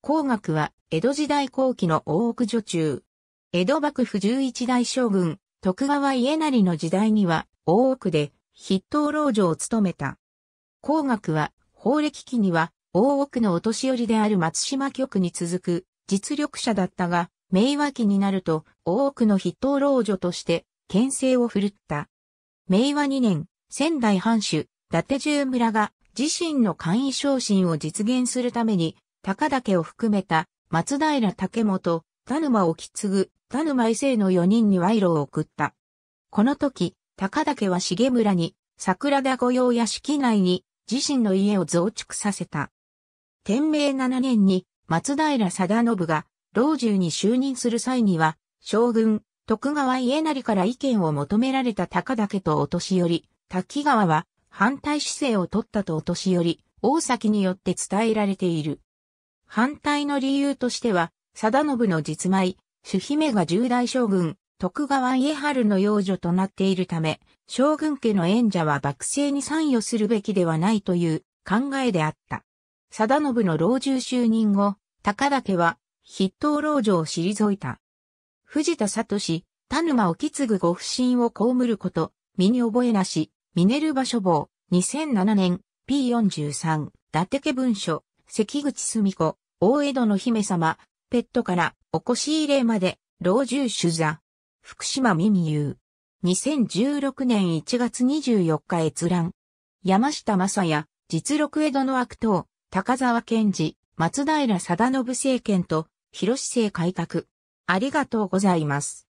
工学は江戸時代後期の大奥女中。江戸幕府十一代将軍、徳川家成の時代には大奥で筆頭老女を務めた。工学は法暦期には大奥のお年寄りである松島局に続く実力者だったが、明和期になると大奥の筆頭老女として牽制を振るった。明和2年、仙台藩主、伊達十村が自身の簡易昇進を実現するために高岳を含めた松平竹本、田沼を継ぐ、田沼伊勢の4人に賄賂を送った。この時、高岳は重村に、桜田御用屋敷内に、自身の家を増築させた。天明7年に、松平定信が、老中に就任する際には、将軍、徳川家成から意見を求められた高岳とお年寄り、滝川は、反対姿勢を取ったとお年寄り、大崎によって伝えられている。反対の理由としては、貞信の実妹、主姫が重大将軍、徳川家春の養女となっているため、将軍家の縁者は幕政に参与するべきではないという考えであった。貞信の老中就任後、高田家は筆頭老女を退いた。藤田聡、田沼沖継ぐご不審を被ること、身に覚えなし、ミネルバ書房、2007年、P43、伊達家文書、関口住子、大江戸の姫様、ペットからおこし入れまで、老中主座、福島ゆ優。2016年1月24日閲覧。山下正也、実録江戸の悪党、高沢健治、松平定信政権と、広市政改革。ありがとうございます。